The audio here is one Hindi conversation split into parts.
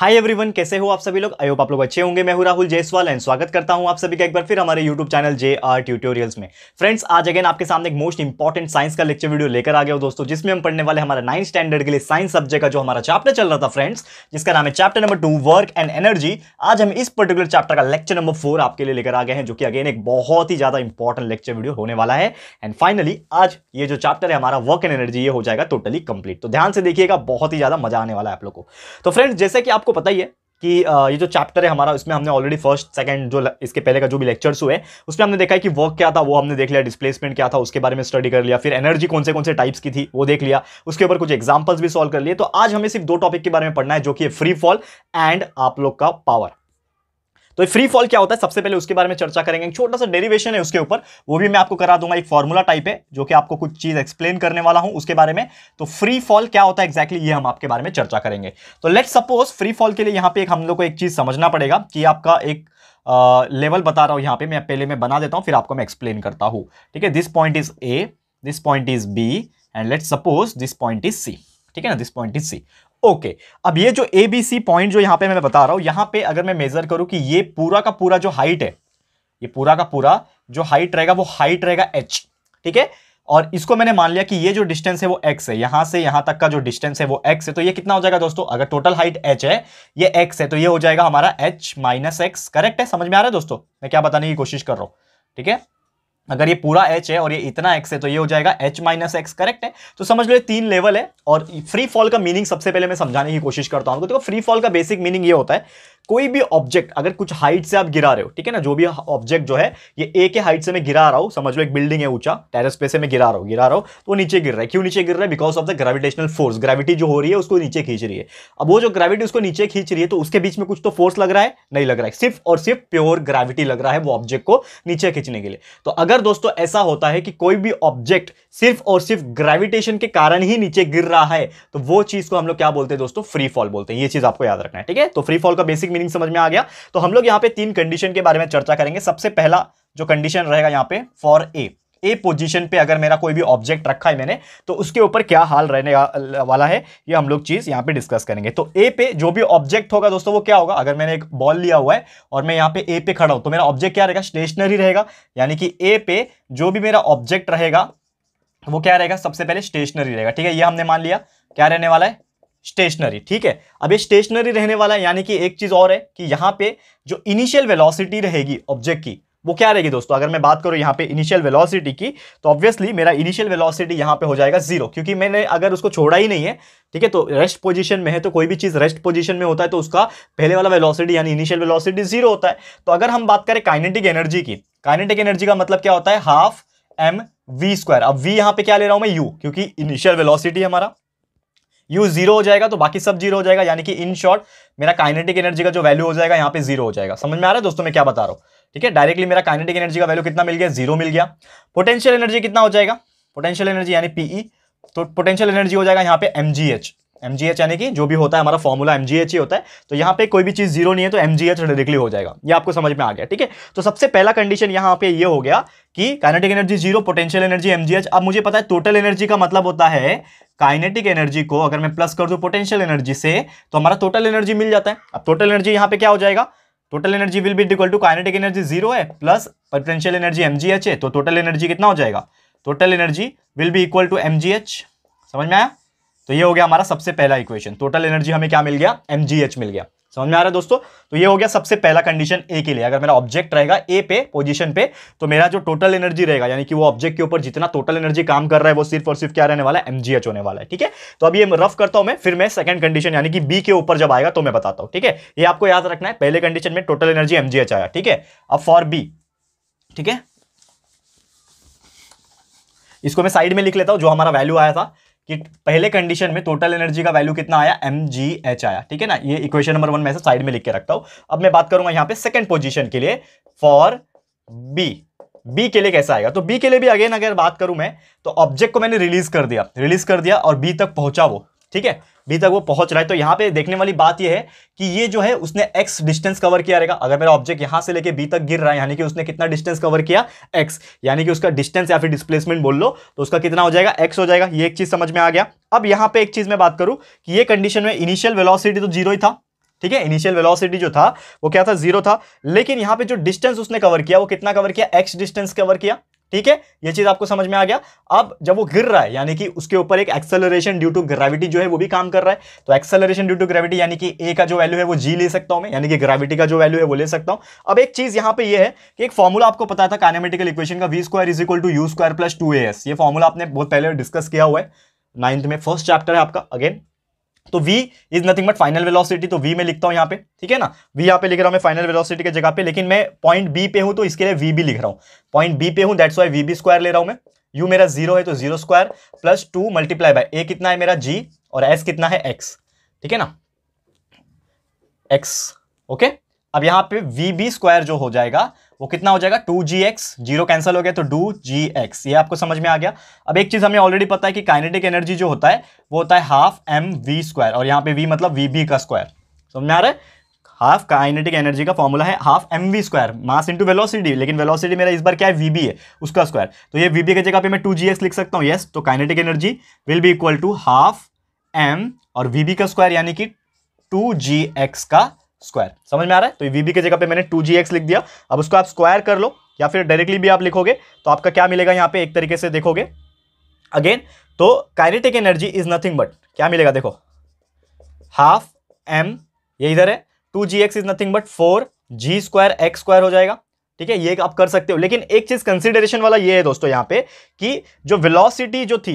हाय एवरीवन कैसे हो आप सभी लोग आयो आप लोग अच्छे होंगे मैं हूं राहुल जयसवाल एंड स्वागत करता हूं आप सभी का एक बार फिर हमारे YouTube channel J R tutorials में फ्रेंड्स आज अगेन आपके सामने एक मोस्ट इंपॉर्टेंट साइंस का लेक्चर वीडियो लेकर आ गया हो दोस्तों जिसमें हम पढ़ने वाले हमारे नाइन्थ स्टैंडर्ड के लिए साइंस सब्जेक्ट का जो हमारा चैप्टर चल रहा था फ्रेंड्स जिसका नाम है chapter number two work and energy आज हम इस पर्टिकुलर चैप्टर का लेक्चर नंबर फोर आपके लिए लेकर आ गए हैं जो कि अगेन एक बहुत ही ज्यादा इंपॉर्टेंट लेक्चर वीडियो होने वाला है एंड फाइनली आज ये जो चैप्टर है हमारा वर्क एंड एनर्जी ये हो जाएगा टोटली कंप्लीट तो ध्यान से देखिएगा बहुत ही ज्यादा मजा आने वाला है आप लोग को तो फ्रेंड्स जैसे कि आप आपको पता ही है कि ये जो चैप्टर है हमारा उसमें हमने ऑलरेडी फर्स्ट सेकंड जो इसके पहले का जो भी लेक्चर्स हुए उसमें हमने देखा है कि वर्क क्या था वो हमने देख लिया डिस्प्लेसमेंट क्या था उसके बारे में स्टडी कर लिया फिर एनर्जी कौन से कौन से टाइप्स की थी वो देख लिया उसके ऊपर कुछ एग्जाम्पल्स भी सॉल्व कर लिए तो आज हमें सिर्फ दो टॉपिक के बारे में पढ़ना है जो कि फ्री फॉल एंड आप लोग का पावर तो फ्री फॉल क्या होता है सबसे पहले उसके बारे में चर्चा करेंगे छोटा सा डेरिवेशन है उसके ऊपर वो भी मैं आपको करा दूंगा एक फॉर्मूला टाइप है जो कि आपको कुछ चीज एक्सप्लेन करने वाला हूं उसके बारे में तो फ्री फॉल क्या होता है एक्जैक्टली ये हम आपके बारे में चर्चा करेंगे तो लेट सपोज फ्री फॉल के लिए यहाँ पे एक हम लोग को एक चीज समझना पड़ेगा कि आपका एक लेवल uh, बता रहा हूँ यहाँ पे मैं पहले मैं बना देता हूँ फिर आपको मैं एक्सप्लेन करता हूँ ठीक है this point is A this point is B and let suppose this point is C ठीक है ना this point is C okay अब ये जो ए बी सी पॉइंट जो यहां पे मैं बता रहा हूं यहां पे अगर मैं मेजर करूं कि ये पूरा का पूरा जो हाइट है ये पूरा का पूरा जो हाइट रहेगा वो हाइट रहेगा एच ठीक है और इसको मैंने मान लिया कि ये जो डिस्टेंस है वो x है यहां से यहां तक का जो डिस्टेंस है वो x है तो ये कितना हो जाएगा दोस्तों अगर टोटल हाइट h है ये x है तो ये हो जाएगा हमारा h माइनस एक्स करेक्ट है समझ में आ रहा है दोस्तों मैं क्या बताने की कोशिश कर रहा हूं ठीक है अगर ये पूरा एच है और ये इतना एक्स है तो ये हो जाएगा एच माइनस एक्स करेक्ट है तो समझ लो ये तीन लेवल है और फ्री फॉल का मीनिंग सबसे पहले मैं समझाने की कोशिश करता हूँ देखो तो फ्री फॉल का बेसिक मीनिंग ये होता है कोई भी ऑब्जेक्ट अगर कुछ हाइट से आप गिरा रहे हो ठीक है ना जो भी ऑब्जेक्ट जो है ये ए के हाइट से मैं गिरा रहा हूं समझ लो एक बिल्डिंग है ऊंचा टेरेस पे से मैं गिरा रहा हूं गिरा रहा हूं तो नीचे गिर रहा है क्यों नीचे गिर रहा है because of the gravitational force gravity जो हो रही है उसको नीचे खींच रही है अब वो जो ग्रेविटी उसको नीचे खींच रही है तो उसके बीच में कुछ तो फोर्स लग रहा है नहीं लग रहा है सिर्फ और सिर्फ प्योर ग्रेविटी लग रहा है वो ऑब्जेक्ट को नीचे खींचने के लिए तो अगर दोस्तों ऐसा होता है कि कोई भी ऑब्जेक्ट सिर्फ और सिर्फ ग्रेविटेशन के कारण ही नीचे गिर रहा है तो वो चीज को हम लोग क्या बोलते हैं दोस्तों फ्री फॉल बोलते हैं ये चीज आपको याद रखना है ठीक है तो फ्री फॉल का बेसिक मीनिंग समझ में आ गया तो हम लोग यहाँ पे तीन कंडीशन के बारे में चर्चा करेंगे सबसे पहला जो कंडीशन रहेगा यहाँ पे फॉर ए ए पोजीशन पे अगर मेरा कोई भी ऑब्जेक्ट रखा है मैंने तो उसके ऊपर क्या हाल रहने वाला है ये हम लोग चीज़ यहाँ पे डिस्कस करेंगे तो ए पे जो भी ऑब्जेक्ट होगा दोस्तों वो क्या होगा अगर मैंने एक बॉल लिया हुआ है और मैं यहाँ पे ए पे खड़ा हूं तो मेरा ऑब्जेक्ट क्या रहेगा स्टेशनरी रहेगा यानी कि ए पे जो भी मेरा ऑब्जेक्ट रहेगा वो क्या रहेगा सबसे पहले स्टेशनरी रहेगा ठीक है ये हमने मान लिया क्या रहने वाला है स्टेशनरी ठीक है अब ये स्टेशनरी रहने वाला है यानी कि एक चीज़ और है कि यहाँ पे जो इनिशियल वेलोसिटी रहेगी ऑब्जेक्ट की वो क्या रहेगी दोस्तों अगर मैं बात करूँ यहाँ पे इनिशियल वेलोसिटी की तो ऑब्वियसली मेरा इनिशियल वेलोसिटी यहाँ पे हो जाएगा जीरो क्योंकि मैंने अगर उसको छोड़ा ही नहीं है ठीक है तो रेस्ट पोजीशन में है तो कोई भी चीज़ रेस्ट पोजीशन में होता है तो उसका पहले वाला वेलोसिटी यानी इनिशियल वेलोसिटी जीरो होता है तो अगर हम बात करें काइनेटिक एनर्जी की काइनेटिक एनर्जी का मतलब क्या होता है हाफ एम वी स्क्वायर अब वी यहाँ पे क्या ले रहा हूँ मैं यू क्योंकि इनिशियल वेलॉसिटी हमारा यू जीरो हो जाएगा तो बाकी सब जीरो हो जाएगा यानी कि इन शॉर्ट मेरा काइनेटिक एनर्जी का जो वैल्यू हो जाएगा यहाँ पे जीरो हो जाएगा समझ में आ रहा है दोस्तों मैं क्या बता रहा हूँ ठीक है डायरेक्टली मेरा काइनेटिक एनर्जी का वैल्यू कितना मिल गया जीरो मिल गया पोटेंशियल एनर्जी कितना हो जाएगा पोटेंशियल एनर्जी यानी पीई e, तो पोटेंशियल एनर्जी हो जाएगा यहाँ पे एम एम यानी कि जो भी होता है हमारा फॉर्मूला एम ही होता है तो यहाँ पे कोई भी चीज़ जीरो नहीं है तो एम जी एच डायरेक्टली हो जाएगा ये आपको समझ में आ गया ठीक है तो सबसे पहला कंडीशन यहाँ पे ये हो गया कि kinetic energy zero potential energy M अब मुझे पता है टोटल एनर्जी का मतलब होता है काइनेटिक एनर्जी को अगर मैं प्लस कर दूँ पोटेंशियल एनर्जी से तो हमारा टोटल एनर्जी मिल जाता है अब टोटल एनर्जी यहाँ पे क्या हो जाएगा total energy will be equal to kinetic energy zero है प्लस पोटेंशियल एनर्जी एम है तो टोटल एनर्जी कितना हो जाएगा total energy will be equal to M समझ में आया तो ये हो गया हमारा सबसे पहला इक्वेशन टोटल एनर्जी हमें क्या मिल गया एम मिल गया समझ में आ रहा है दोस्तों तो ये हो गया सबसे पहला कंडीशन ए के लिए अगर मेरा ऑब्जेक्ट रहेगा ए पे पोजीशन पे तो मेरा जो टोटल एनर्जी रहेगा यानी कि वो ऑब्जेक्ट के ऊपर जितना टोटल एनर्जी काम कर रहा है वो सिर्फ और सिर्फ क्या रहने वाला है एमजीएच होने वाला है ठीक है तो अब ये रफ करता हूं मैं फिर मैं सेकंड कंडीशन यानी कि बी के ऊपर जब आएगा तो मैं बताता हूं ठीक है ये आपको याद रखना है पहले कंडीशन में टोटल एनर्जी एमजीएच आया ठीक है अब फॉर बी ठीक है इसको मैं साइड में लिख लेता हूं जो हमारा वैल्यू आया था कि पहले कंडीशन में टोटल एनर्जी का वैल्यू कितना आया एम जी एच आया ठीक है ना ये इक्वेशन नंबर वन में से साइड में लिख के रखता हूं अब मैं बात करूंगा यहां पे सेकंड पोजीशन के लिए फॉर बी बी के लिए कैसा आएगा तो बी के लिए भी अगेन अगर बात करूं मैं तो ऑब्जेक्ट को मैंने रिलीज कर दिया रिलीज कर दिया और बी तक पहुंचा वो ठीक है अभी तक वो पहुंच रहा है तो यहाँ पे देखने वाली बात ये है कि ये जो है उसने एक्स डिस्टेंस कवर किया रहेगा अगर मेरा ऑब्जेक्ट यहाँ से लेके बी तक गिर रहा है यानी कि उसने कितना डिस्टेंस कवर किया एक्स यानी कि उसका डिस्टेंस या फिर डिस्प्लेसमेंट बोल लो तो उसका कितना हो जाएगा एक्स हो जाएगा ये एक चीज समझ में आ गया अब यहाँ पे एक चीज मैं बात करूँ कि ये कंडीशन में इनिशियल वेलॉसिटी तो जीरो ही था ठीक है इनिशियल वेलोसिटी जो था वो क्या था जीरो था लेकिन यहाँ पे जो डिस्टेंस उसने कवर किया वो कितना कवर किया एक्स डिस्टेंस कवर किया ठीक है यह चीज आपको समझ में आ गया अब जब वो गिर रहा है यानी कि उसके ऊपर एक एक्सेलरेशन ड्यू टू ग्रेविटी जो है वो भी काम कर रहा है तो एक्सेलरेशन ड्यू टू ग्रेविटी यानी कि ए का जो वैल्यू है वो जी ले सकता हूं मैं यानी कि ग्रेविटी का जो वैल्यू है वो ले सकता हूं अब एक चीज यहां पर यह है कि एक फॉर्मूला आपको पता था कानेमेटिकल इक्वेशन का V square is equal to U square plus two A S ये फॉर्मूला आपने बहुत पहले डिस्कस किया हुआ है नाइन्थ में फर्स्ट चैप्टर है आपका अगेन तो v is nothing but final velocity तो v में लिखता हूं यहां पे ठीक है ना v यहाँ पे लिख रहा हूं मैं फाइनल वेलोसिटी के जगह पे लेकिन मैं पॉइंट b पे हूं तो इसके लिए v भी लिख रहा हूँ पॉइंट b पे हूं that's why V B square ले रहा हूं मैं u मेरा जीरो है तो zero square plus two multiply by A कितना है मेरा g और s कितना है x ठीक है ना x ओके okay? अब यहां पे वी बी स्क्वायर जो हो जाएगा वो कितना हो जाएगा two G X zero cancel हो गया तो टू जी एक्स ये आपको समझ में आ गया अब एक चीज़ हमें ऑलरेडी पता है कि काइनेटिक एनर्जी जो होता है वो होता है हाफ एम वी स्क्वायर और यहाँ पे वी मतलब वी बी का स्क्वायर समझ में आ रहा है हाफ काइनेटिक एनर्जी का फॉर्मूला है half M V square mass into velocity लेकिन वेलोसिटी मेरा इस बार क्या है वी बी है उसका स्क्वायर तो ये वी बी की जगह पे मैं टू जी एक्स लिख सकता हूँ यस तो kinetic energy will be equal to half M और वी बी का स्क्वायर यानी कि टू जी एक्स का स्क्वायर समझ में आ रहा है तो वीबी की जगह पे मैंने टू जी एक्स लिख दिया अब उसको आप स्क्वायर कर लो या फिर डायरेक्टली भी आप लिखोगे तो आपका क्या मिलेगा यहाँ पे एक तरीके से देखोगे अगेन तो kinetic energy is nothing but क्या मिलेगा देखो हाफ एम ये इधर है two G X is nothing but four G square X square हो जाएगा ठीक है ये आप कर सकते हो लेकिन एक चीज कंसिडरेशन वाला ये है दोस्तों यहाँ पे कि जो वेलोसिटी जो थी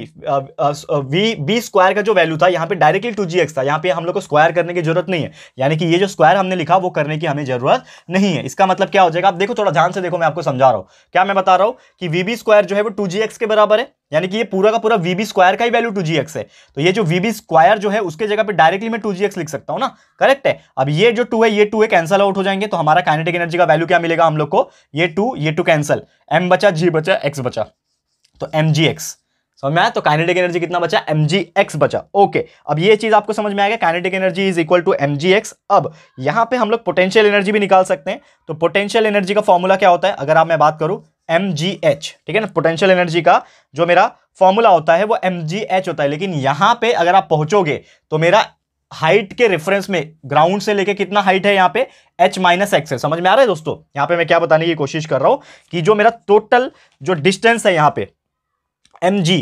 वी बी स्क्वायर का जो वैल्यू था यहाँ पे डायरेक्टली टू जी एक्स था यहाँ पे हम लोग को स्क्वायर करने की जरूरत नहीं है यानी कि ये जो स्क्वायर हमने लिखा वो करने की हमें जरूरत नहीं है इसका मतलब क्या हो जाएगा आप देखो थोड़ा ध्यान से देखो मैं आपको समझा रहा हूँ क्या मैं बता रहा हूँ कि वी बी स्क्वायर जो है वो टू जी एक्स के बराबर है यानी कि ये पूरा का पूरा वी बी स्क्वायर का ही वैल्यू टू जी एक्स है तो ये जो वी बी स्क्वायर जो है उसके जगह पे डायरेक्टली मैं टू जी एक्स लिख सकता हूँ ना करेक्ट है अब ये जो टू है ये टू है कैंसल आउट हो जाएंगे तो हमारा काइनेटिक एनर्जी का वैल्यू क्या मिलेगा हम लोग को ये टू ये टू कैंसल एम बचा जी बचा एक्स बचा तो एम जी एक्स समझ में आया तो काइनेटिक एनर्जी कितना बचा एम जी एक्स बचा ओके अब ये चीज आपको समझ में आएगा kinetic energy is equal to M G X अब यहाँ पे हम लोग पोटेंशियल एनर्जी भी निकाल सकते हैं तो पोटेंशियल एनर्जी का फॉर्मूला क्या होता है अगर आप मैं बात करूँ एम जी एच ठीक है ना पोटेंशियल एनर्जी का जो मेरा फॉर्मूला होता है वो एम जी एच होता है लेकिन यहां पे अगर आप पहुंचोगे तो मेरा हाइट के रेफरेंस में ग्राउंड से लेके कितना हाइट है यहाँ पे h माइनस एक्स है समझ में आ रहा है दोस्तों यहाँ पे मैं क्या बताने की कोशिश कर रहा हूँ कि जो मेरा टोटल जो डिस्टेंस है यहाँ पे एम जी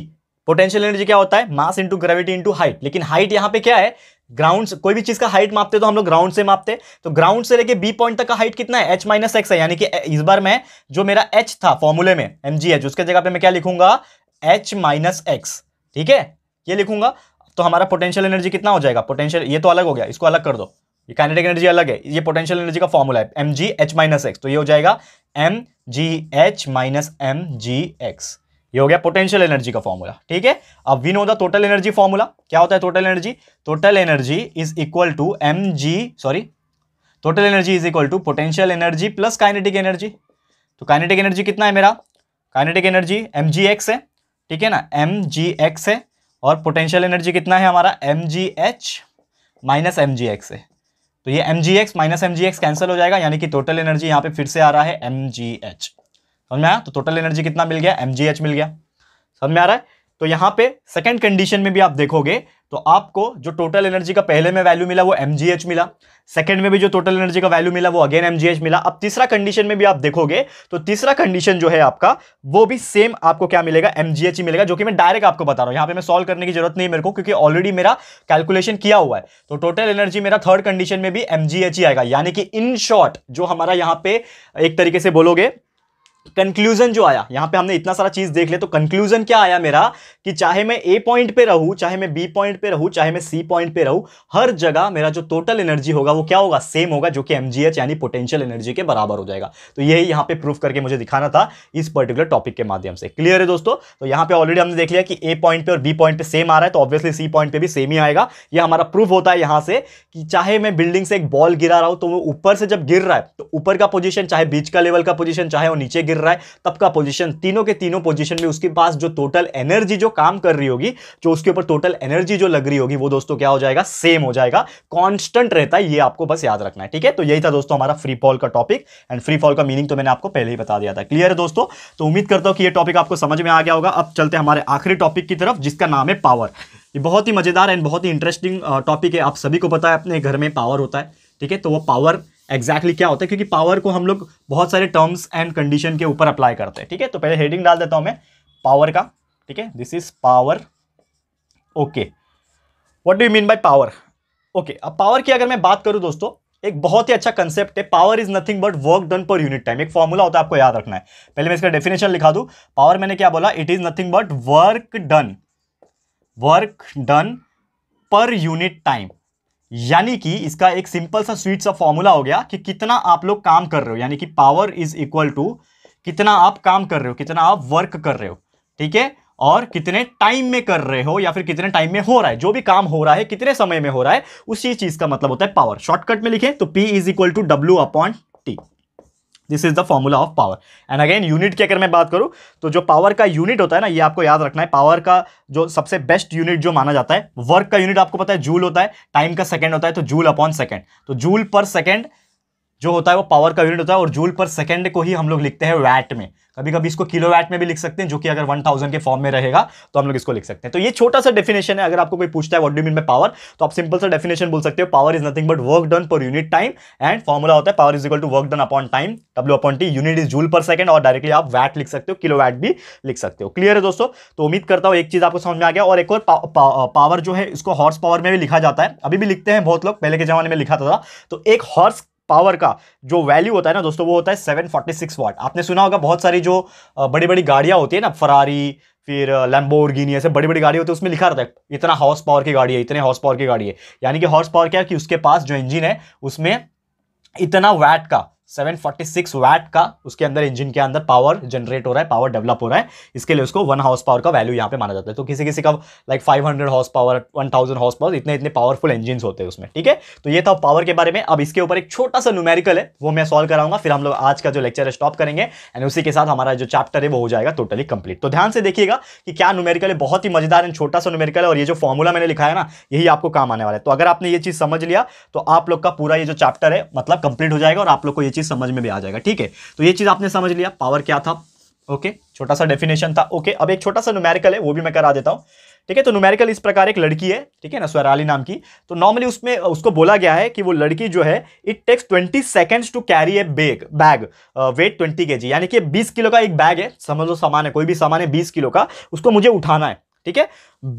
पोटेंशियल एनर्जी क्या होता है mass into gravity into height लेकिन हाइट यहाँ पे क्या है ग्राउंड कोई भी चीज का हाइट मापते तो हम लोग ग्राउंड से मापते तो ग्राउंड से लेके बी पॉइंट तक का हाइट कितना है एच माइनस एक्स है यानी कि इस बार मैं जो मेरा एच था फॉर्मूले में एम जी एच उसके जगह पे मैं क्या लिखूंगा एच माइनस एक्स ठीक है ये लिखूंगा तो हमारा पोटेंशियल एनर्जी कितना हो जाएगा पोटेंशियल ये तो अलग हो गया इसको अलग कर दो ये काइनेटिक एनर्जी अलग है ये पोटेंशियल एनर्जी का फॉर्मूला है M G H minus X तो ये हो जाएगा M G H minus M G X ये हो गया पोटेंशियल एनर्जी का फॉर्मूला ठीक है अब we know the total energy formula क्या होता है total energy total energy is equal to M G sorry total energy is equal to potential energy plus kinetic energy तो काइनेटिक एनर्जी कितना है मेरा kinetic energy M G X है ठीक है ना एम जी एक्स है और पोटेंशियल एनर्जी कितना है हमारा M G H minus M G X है तो ये M G X minus M G X cancel हो जाएगा यानी कि टोटल एनर्जी यहाँ पे फिर से आ रहा है एम जी एच समझ में आया तो टोटल एनर्जी कितना मिल गया एम मिल गया समझ में आ रहा है तो यहाँ पे सेकंड कंडीशन में भी आप देखोगे तो आपको जो टोटल एनर्जी का पहले में वैल्यू मिला वो एम मिला सेकंड में भी जो टोटल एनर्जी का वैल्यू मिला वो अगेन एम मिला अब तीसरा कंडीशन में भी आप देखोगे तो तीसरा कंडीशन जो है आपका वो भी सेम आपको क्या मिलेगा एम ही मिलेगा जो कि मैं डायरेक्ट आपको बता रहा हूँ यहाँ पे मैं सॉल्व करने की जरूरत नहीं मेरे को क्योंकि ऑलरेडी मेरा कैलकुलेशन किया हुआ है तो टोटल एनर्जी मेरा थर्ड कंडीशन में भी एम ही आएगा यानी कि इन शॉर्ट जो हमारा यहाँ पे एक तरीके से बोलोगे कंक्लूजन जो आया यहां पे हमने इतना सारा चीज देख लिया तो कंक्लूजन क्या आया मेरा कि चाहे मैं ए पॉइंट पे रहूं चाहे मैं बी पॉइंट पे रहूं चाहे मैं सी पॉइंट पे रहूं हर जगह मेरा जो टोटल एनर्जी होगा वो क्या होगा सेम होगा जो कि एमजीएच यानी पोटेंशियल एनर्जी के बराबर हो जाएगा तो यही यहां पे प्रूफ करके मुझे दिखाना था इस पर्टिकुलर टॉपिक के माध्यम से क्लियर है दोस्तों तो यहां पर ऑलरेडी हमने देख लिया कि ए पॉइंट पर और बी पॉइंट पर सेम आ रहा है तो ऑब्वियसली सी पॉइंट पर भी सेम ही आएगा यह हमारा प्रूफ होता है यहां से कि चाहे मैं बिल्डिंग से एक बॉल गिरा रहा हूं तो वो ऊपर से जब गिर रहा है तो ऊपर का पोजिशन चाहे बीच का लेवल का पोजिशन चाहे वो नीचे गिर रहा है तब का पोजिशन तीनों के तीनों पोजिशन में उसके पास जो टोटल एनर्जी जो काम कर रही होगी जो उसके ऊपर टोटल एनर्जी जो लग रही होगी वो दोस्तों क्या हो जाएगा सेम हो जाएगा कॉन्स्टेंट रहता है ये आपको बस याद रखना है ठीक है तो यही था दोस्तों हमारा फ्री फॉल का टॉपिक एंड फ्री फॉल का मीनिंग तो मैंने आपको पहले ही बता दिया था क्लियर है दोस्तों तो उम्मीद करता हूँ कि यह टॉपिक आपको समझ में आ गया होगा अब चलते हमारे आखिरी टॉपिक की तरफ जिसका नाम है पावर ये बहुत ही मज़ेदार एंड बहुत ही इंटरेस्टिंग टॉपिक है आप सभी को पता है अपने घर में पावर होता है ठीक है तो वो पावर एग्जैक्टली क्या होता है क्योंकि पावर को हम लोग बहुत सारे टर्म्स एंड कंडीशन के ऊपर अप्लाई करते हैं ठीक है तो पहले हेडिंग डाल देता हूँ मैं पावर का ठीक है this is power okay what do you mean by power okay अब पावर की अगर मैं बात करूँ दोस्तों एक बहुत ही अच्छा कंसेप्ट है power is nothing but work done per unit time एक फॉर्मूला होता है आपको याद रखना है पहले मैं इसका डेफिनेशन लिखा दू पावर मैंने क्या बोला it is nothing but work done work done per unit time यानी कि इसका एक सिंपल सा स्वीट सा फॉर्मूला हो गया कि कितना आप लोग काम कर रहे हो यानी कि पावर इज इक्वल टू कितना आप काम कर रहे हो कितना आप वर्क कर रहे हो ठीक है और कितने टाइम में कर रहे हो या फिर कितने टाइम में हो रहा है जो भी काम हो रहा है कितने समय में हो रहा है उसी चीज का मतलब होता है पावर शॉर्टकट में लिखें तो P is equal to W upon T this is the formula of power and again unit की अगर मैं बात करूँ तो जो पावर का यूनिट होता है ना ये आपको याद रखना है पावर का जो सबसे बेस्ट यूनिट जो माना जाता है वर्क का यूनिट आपको पता है जूल होता है टाइम का सेकेंड होता है तो जूल अपॉन सेकेंड तो जूल पर सेकेंड जो होता है वो पावर का यूनिट होता है और जूल पर सेकेंड को ही हम लोग लिखते हैं वैट में कभी कभी इसको किलो वैट में भी लिख सकते हैं जो कि अगर 1000 के फॉर्म में रहेगा तो हम लोग इसको लिख सकते हैं तो ये छोटा सा डेफिनेशन है अगर आपको कोई पूछता है what do mean by power तो आप सिंपल सा डेफिनेशन बोल सकते हो power is nothing but work done per unit time and formula होता है power is equal to work done upon time W upon T unit is joule per second और डायरेक्टली आप वैट लिख सकते हो किलो वैट भी लिख सकते हो क्लियर है दोस्तों तो उम्मीद करता हूँ एक चीज आपको समझ में आ गया और एक और पा, पावर जो है इसको हॉर्स पावर में भी लिखा जाता है अभी भी लिखते हैं बहुत लोग पहले के जमाने में लिखा था तो एक हॉर्स पावर का जो वैल्यू होता है ना दोस्तों वो होता है 746 वाट आपने सुना होगा बहुत सारी जो बड़ी बड़ी गाड़ियाँ होती है ना फरारी फिर लैम्बोर्गिनी ऐसे बड़ी बड़ी गाड़ी होती है उसमें लिखा रहता है इतना हॉर्स पावर की गाड़ी है इतने हॉर्स पावर की गाड़ी है यानी कि हॉर्स पावर क्या है कि उसके पास जो इंजन है उसमें इतना वैट का 746 वैट का उसके अंदर इंजन के अंदर पावर जनरेट हो रहा है पावर डेवलप हो रहा है इसके लिए उसको वन हाउस पावर का वैल्यू यहाँ पे माना जाता है तो किसी किसी का like 500 horse power 1000 horse power इतने इतने पावरफुल इंजिन होते हैं उसमें ठीक है तो ये था पावर के बारे में अब इसके ऊपर एक छोटा सा न्यूमेरिकल है वो मैं सॉल्व कराऊंगा फिर हम लोग आज का जो लेक्चर है स्टॉप करेंगे एंड उसी के साथ हमारा जो चैप्टर है वो हो जाएगा टोटली कंप्लीट तो ध्यान से देखिएगा कि क्या न्यूमेरिकल है बहुत ही मजेदार एंड छोटा सा न्यूमेरिकल है और ये जो फॉर्मूला मैंने लिखा है ना यही आपको काम आने वाला है तो अगर आपने ये चीज समझ लिया तो आप लोग का पूरा ये जो चैप्टर है मतलब कंप्लीट हो जाएगा और आप लोग को ये चीज़ समझ में भी आ जाएगा ठीक है तो ये चीज़ आपने समझ लिया पावर क्या था ओके छोटा सा डेफिनेशन था ओके अब एक छोटा सा न्यूमेरिकल है वो भी मैं करा देता हूं ठीक है तो न्यूमेरिकल इस प्रकार एक लड़की है ठीक है ना स्वराली नाम की तो नॉर्मली उसमें उसको बोला गया है कि वो लड़की जो है it takes 20 seconds to carry a bag bag weight 20 K जी यानी कि 20 किलो का एक बैग है समझ लो सामान है कोई भी सामान है 20 किलो का उसको मुझे उठाना है ठीक है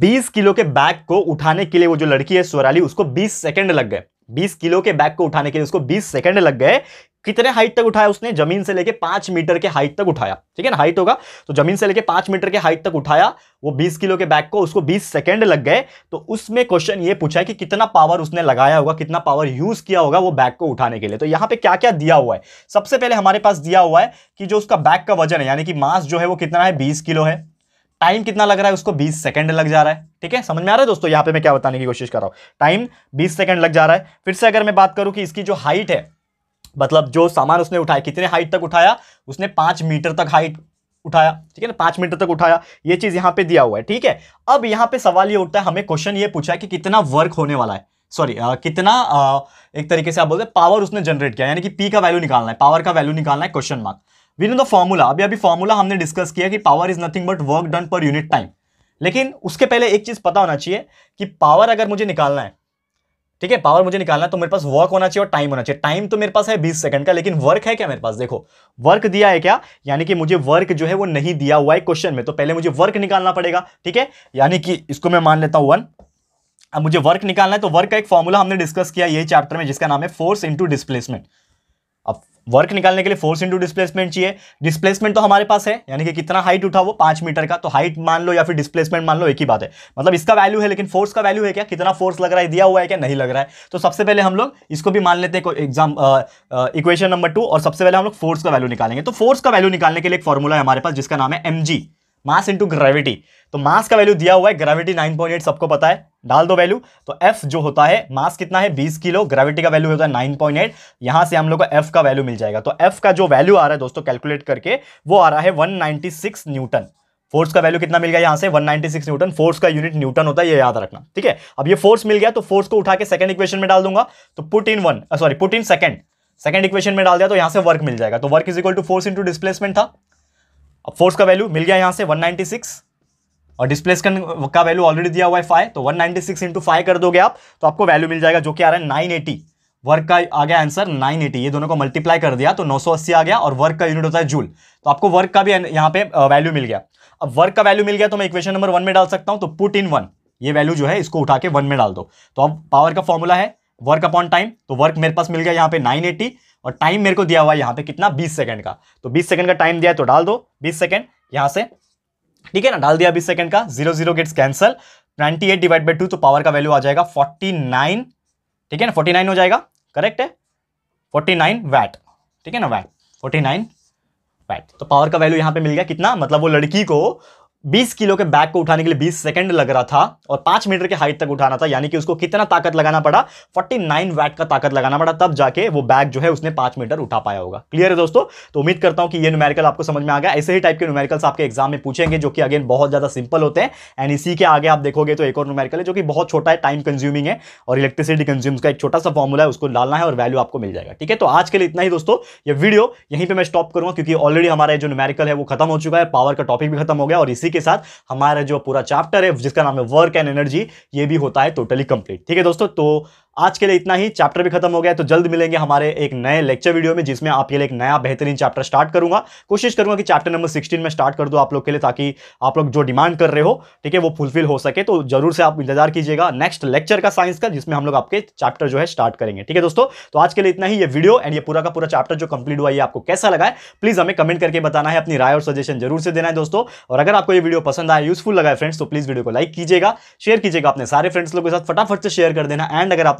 बीस किलो के बैग को उठाने के लिए वो जो लड़की है स्वराली उसको बीस सेकेंड लग गए 20 किलो के बैग को उठाने के लिए उसको 20 सेकंड लग गए कितने हाइट तक उठाया उसने जमीन से लेके पांच मीटर के हाइट तक उठाया ठीक है ना हाइट होगा तो जमीन से लेके पांच मीटर के हाइट तक उठाया वो बीस किलो के बैग को उसको बीस सेकेंड लग गए तो उसमें क्वेश्चन ये पूछा है कि कितना पावर उसने लगाया होगा कितना पावर यूज किया होगा वो बैग को उठाने के लिए तो यहां पर क्या क्या दिया हुआ है सबसे पहले हमारे पास दिया हुआ है कि जो उसका बैग का वजन है यानी कि मास जो है वो कितना है बीस किलो है टाइम कितना लग रहा है उसको 20 सेकंड लग जा रहा है ठीक है समझ में आ रहा है दोस्तों यहाँ पे मैं क्या बताने की कोशिश कर रहा हूँ टाइम 20 सेकंड लग जा रहा है फिर से अगर मैं बात करूँ कि इसकी जो हाइट है मतलब जो सामान उसने उठाया कितने हाइट तक उठाया उसने पाँच मीटर तक हाइट उठाया ठीक है ना पाँच मीटर तक उठाया ये चीज़ यहाँ पे दिया हुआ है ठीक है अब यहाँ पे सवाल ये उठता है हमें क्वेश्चन ये पूछा है कि कितना वर्क होने वाला है सॉरी कितना आ, एक तरीके से आप बोलते हैं पावर उसने जनरेट किया यानी कि पी का वैल्यू निकालना है पावर का वैल्यू निकालना है question mark win the formula अभी अभी फॉर्मूला हमने डिस्कस किया कि power is nothing but work done per unit time लेकिन उसके पहले एक चीज़ पता होना चाहिए कि पावर अगर मुझे निकालना है ठीक है पावर मुझे निकालना तो मेरे पास वर्क होना चाहिए और टाइम होना चाहिए टाइम तो मेरे पास है 20 सेकंड का लेकिन वर्क है क्या मेरे पास देखो वर्क दिया है क्या यानी कि मुझे वर्क जो है वो नहीं दिया हुआ है क्वेश्चन में तो पहले मुझे वर्क निकालना पड़ेगा ठीक है यानी कि इसको मैं मान लेता हूं वन अब मुझे वर्क निकालना है तो वर्क का एक फॉर्मूला हमने डिस्कस किया यही चैप्टर में जिसका नाम है फोर्स इंटू डिस्प्लेसमेंट अब वर्क निकालने के लिए फोर्स इंटू डिस्प्लेसमेंट चाहिए डिस्प्लेसमेंट तो हमारे पास है यानी कि कितना हाइट उठा वो पांच मीटर का तो हाइट मान लो या फिर डिस्प्लेसमेंट मान लो एक ही बात है मतलब इसका वैल्यू है लेकिन फोर्स का वैल्यू है क्या कितना फोर्स लग रहा है दिया हुआ है क्या नहीं लग रहा है तो सबसे पहले हम लोग इसको भी मान लेते हैं एग्जाम इक्वेशन नंबर टू और सबसे पहले हम लोग फोर्स का वैल्यू निकालेंगे तो फोर्स का वैल्यू निकालने के लिए एक फॉर्मूला है हमारे पास जिसका नाम है M G mass into gravity तो मास का वैल्यू दिया हुआ है ग्रेविटी 9.8 सबको पता है डाल दो वैल्यू तो एफ जो होता है मास कितना है 20 किलो ग्रेविटी का वैल्यू होता है 9.8 पॉइंट यहां से हम लोग को एफ का वैल्यू मिल जाएगा तो एफ का जो वैल्यू आ रहा है दोस्तों कैलकुलेट करके वो आ रहा है 196 न्यूटन फोर्स का वैल्यू कितना मिल गया यहां से 196 न्यूटन फोर्स का यूनिट न्यूटन होता है ये याद रखना ठीक है अब ये फोर्स मिल गया तो फोर्स को उठा के सेकंड इक्वेशन में डाल दूंगा तो put in one sorry put in second second equation में डाल दिया तो यहां से वर्क मिल जाएगा तो work is equal to force into displacement था अब फोर्स का वैल्यू मिल गया यहाँ से 196 और डिस्प्लेसमेंट का वैल्यू ऑलरेडी दिया हुआ है फाइव तो 196 नाइनटी सिक्स इंटू फाइव कर दोगे आप तो आपको वैल्यू मिल जाएगा जो कि आ रहा है 980 वर्क का आ गया आंसर 980 ये दोनों को मल्टीप्लाई कर दिया तो 980 आ गया और वर्क का यूनिट होता है जूल तो आपको वर्क का भी यहाँ पे वैल्यू मिल गया अब वर्क का वैल्यू मिल गया तो मैं इक्वेशन नंबर वन में डाल सकता हूँ तो पुट इन वन ये वैल्यू जो है इसको उठा के वन में डाल दो तो अब पावर का फॉर्मूला है वर्क अपॉन टाइम तो वर्क मेरे पास मिल गया यहाँ पे 980 और टाइम मेरे को दिया हुआ है यहाँ पे कितना बीस सेकेंड का तो बीस सेकेंड का टाइम दिया है तो डाल दो बीस सेकेंड यहाँ से ठीक है ना डाल दिया बीस सेकेंड का zero zero gets cancel twenty eight divide by two तो पावर का वैल्यू आ जाएगा फोर्टी नाइन ठीक है ना फोर्टी नाइन हो जाएगा करेक्ट है फोर्टी नाइन वैट ठीक है ना वैट फोर्टी नाइन वैट तो पावर का वैल्यू यहाँ पे मिल गया कितना मतलब वो लड़की को 20 किलो के बैग को उठाने के लिए 20 सेकंड लग रहा था और 5 मीटर के हाइट तक उठाना था यानी कि उसको कितना ताकत लगाना पड़ा 49 वैट का ताकत लगाना पड़ा तब जाके वो बैग जो है उसने 5 मीटर उठा पाया होगा क्लियर है दोस्तों तो उम्मीद करता हूं कि ये न्यूमेरिकल आपको समझ में आ गया ऐसे ही टाइप के न्यूमेरिकल्स आपके एग्जाम में पूछेंगे जो कि अगेन बहुत ज्यादा सिंपल होते हैं एंड इसी के आगे आप देखोगे तो एक और न्यूमेरिकल है जो कि बहुत छोटा है टाइम कंज्यूमिंग है और इलेक्ट्रिसिटी कंज्यूम का एक छोटा सा फॉर्मूला है उसको डालना है और वैल्यू आपको मिल जाएगा ठीक है तो आज के लिए इतना ही दोस्तों ये वीडियो यहीं पर मैं स्टॉप करूंगा क्योंकि ऑलरेडी हमारा जो न्यूमेरिकल है वो खत्म हो चुका है पावर का टॉपिक भी खत्म हो गया और इसी इसी के साथ हमारा जो पूरा चैप्टर है जिसका नाम है वर्क एंड एनर्जी ये भी होता है टोटली कंप्लीट ठीक है दोस्तों तो आज के लिए इतना ही चैप्टर भी खत्म हो गया तो जल्द मिलेंगे हमारे एक नए लेक्चर वीडियो में जिसमें आपके लिए एक नया बेहतरीन चैप्टर स्टार्ट करूंगा कोशिश करूंगा कि चैप्टर नंबर 16 में स्टार्ट कर दो आप लोग के लिए ताकि आप लोग जो डिमांड कर रहे हो ठीक है वो फुलफिल हो सके तो जरूर से आप इंतजार कीजिएगा नेक्स्ट लेक्चर का साइंस का जिसमें हम लोग आपके चैप्टर जो है स्टार्ट करेंगे ठीक है दोस्तों तो आज के लिए इतना ही ये वीडियो एंड ये पूरा का पूरा चैप्टर जो कंप्लीट हुआ ये आपको कैसा लगा है प्लीज़ हमें कमेंट करके बताना है अपनी राय और सजेशन जरूर से देना है दोस्तों और अगर आपको ये वीडियो पसंद आया यूजफुल लगा है फ्रेंड्स तो प्लीज़ वीडियो को लाइक कीजिएगा शेयर कीजिएगा अपने सारे फ्रेंड्स लोगों के साथ फटाफट से शेयर कर देना एंड अगर आप